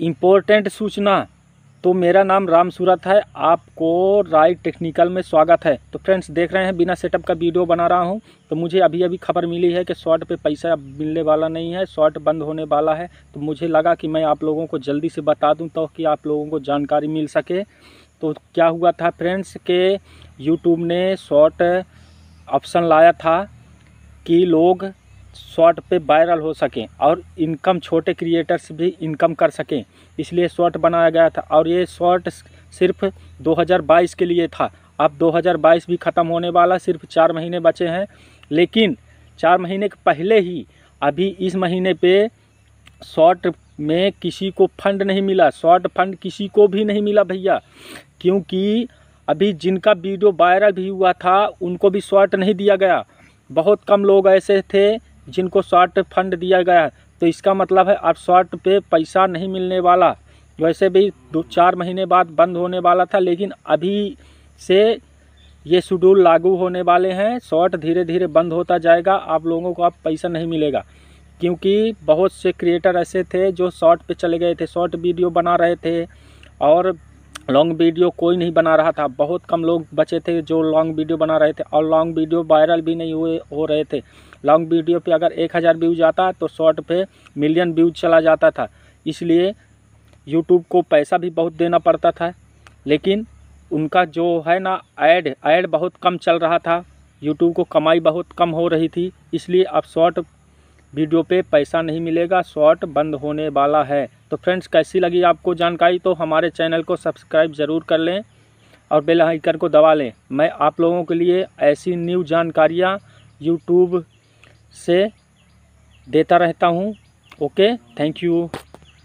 important सूचना तो मेरा नाम राम सूरत है आपको राइट टेक्निकल में स्वागत है तो फ्रेंड्स देख रहे हैं बिना सेटअप का वीडियो बना रहा हूं तो मुझे अभी अभी खबर मिली है कि शॉर्ट पे पैसा मिलने वाला नहीं है शॉर्ट बंद होने वाला है तो मुझे लगा कि मैं आप लोगों को जल्दी से बता दूं तो कि आप लोगों को जानकारी मिल सके तो क्या हुआ था फ्रेंड्स के यूट्यूब ने शॉर्ट ऑप्शन लाया था कि लोग शॉर्ट पे वायरल हो सकें और इनकम छोटे क्रिएटर्स भी इनकम कर सकें इसलिए शॉर्ट बनाया गया था और ये शॉर्ट सिर्फ 2022 के लिए था अब 2022 भी ख़त्म होने वाला सिर्फ चार महीने बचे हैं लेकिन चार महीने के पहले ही अभी इस महीने पे शॉर्ट में किसी को फंड नहीं मिला शॉर्ट फंड किसी को भी नहीं मिला भैया क्योंकि अभी जिनका वीडियो वायरल भी हुआ था उनको भी शॉर्ट नहीं दिया गया बहुत कम लोग ऐसे थे जिनको शॉर्ट फंड दिया गया है तो इसका मतलब है अब शॉर्ट पे पैसा नहीं मिलने वाला वैसे भी दो चार महीने बाद बंद होने वाला था लेकिन अभी से ये शेड्यूल लागू होने वाले हैं शॉर्ट धीरे धीरे बंद होता जाएगा आप लोगों को अब पैसा नहीं मिलेगा क्योंकि बहुत से क्रिएटर ऐसे थे जो शॉर्ट पे चले गए थे शॉर्ट वीडियो बना रहे थे और लॉन्ग वीडियो कोई नहीं बना रहा था बहुत कम लोग बचे थे जो लॉन्ग वीडियो बना रहे थे और लॉन्ग वीडियो वायरल भी नहीं हुए हो रहे थे लॉन्ग वीडियो पे अगर एक हज़ार व्यूज आता तो शॉर्ट पे मिलियन व्यूज चला जाता था इसलिए यूट्यूब को पैसा भी बहुत देना पड़ता था लेकिन उनका जो है ना ऐड ऐड बहुत कम चल रहा था यूट्यूब को कमाई बहुत कम हो रही थी इसलिए अब शॉर्ट वीडियो पे पैसा नहीं मिलेगा शॉर्ट बंद होने वाला है तो फ्रेंड्स कैसी लगी आपको जानकारी तो हमारे चैनल को सब्सक्राइब ज़रूर कर लें और बेल आइकन को दबा लें मैं आप लोगों के लिए ऐसी न्यू जानकारियाँ यूट्यूब से देता रहता हूँ ओके थैंक यू